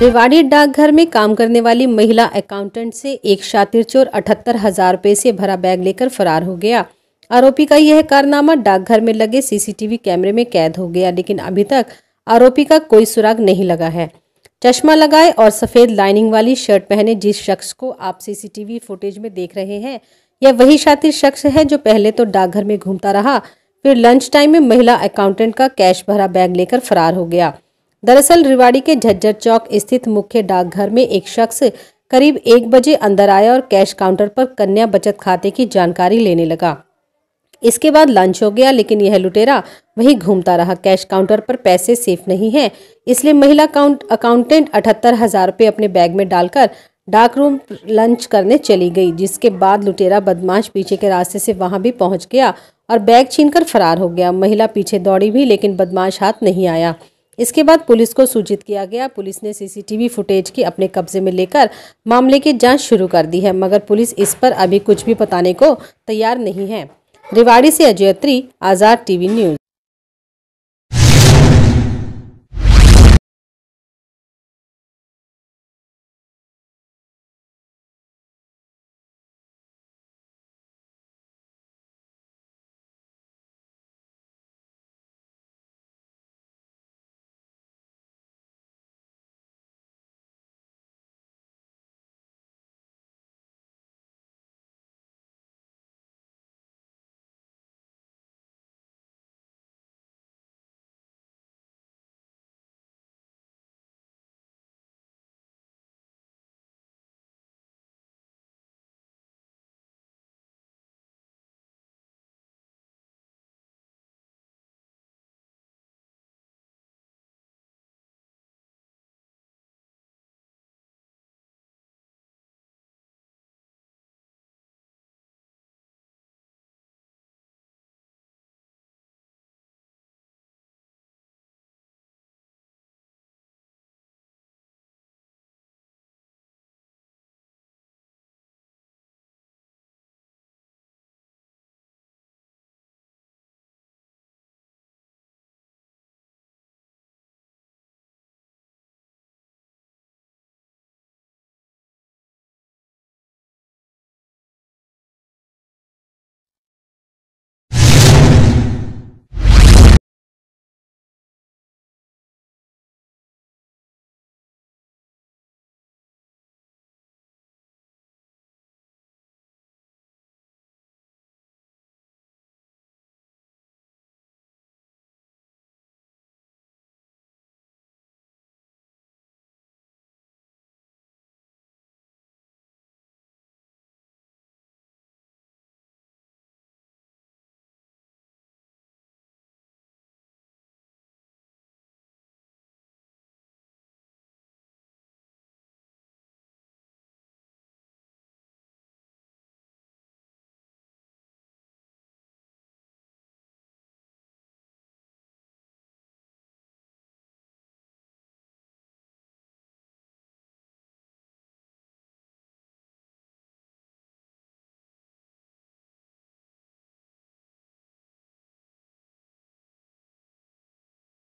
रेवाड़ी डाकघर में काम करने वाली महिला अकाउंटेंट से एक शातिर चोर अठहत्तर हजार रुपये से भरा बैग लेकर फरार हो गया आरोपी का यह कारनामा डाकघर में लगे सीसीटीवी कैमरे में कैद हो गया लेकिन अभी तक आरोपी का कोई सुराग नहीं लगा है चश्मा लगाए और सफेद लाइनिंग वाली शर्ट पहने जिस शख्स को आप सीसीटीवी फुटेज में देख रहे हैं यह वही शातिर शख्स है जो पहले तो डाकघर में घूमता रहा फिर लंच टाइम में महिला अकाउंटेंट का कैश भरा बैग लेकर फरार हो गया दरअसल रिवाड़ी के झज्जर चौक स्थित मुख्य डाकघर में एक शख्स करीब एक बजे अंदर आया और कैश काउंटर पर कन्या बचत खाते की जानकारी लेने लगा इसके बाद लंच हो गया लेकिन यह लुटेरा वहीं घूमता रहा कैश काउंटर पर पैसे सेफ नहीं है इसलिए महिला काउंट अकाउंटेंट अठहत्तर हजार रुपये अपने बैग में डालकर डाक रूम लंच करने चली गई जिसके बाद लुटेरा बदमाश पीछे के रास्ते से वहां भी पहुंच गया और बैग छीनकर फरार हो गया महिला पीछे दौड़ी भी लेकिन बदमाश हाथ नहीं आया इसके बाद पुलिस को सूचित किया गया पुलिस ने सीसीटीवी फुटेज की अपने कब्जे में लेकर मामले की जांच शुरू कर दी है मगर पुलिस इस पर अभी कुछ भी बताने को तैयार नहीं है रेवाड़ी से अजय आज़ाद टीवी न्यूज़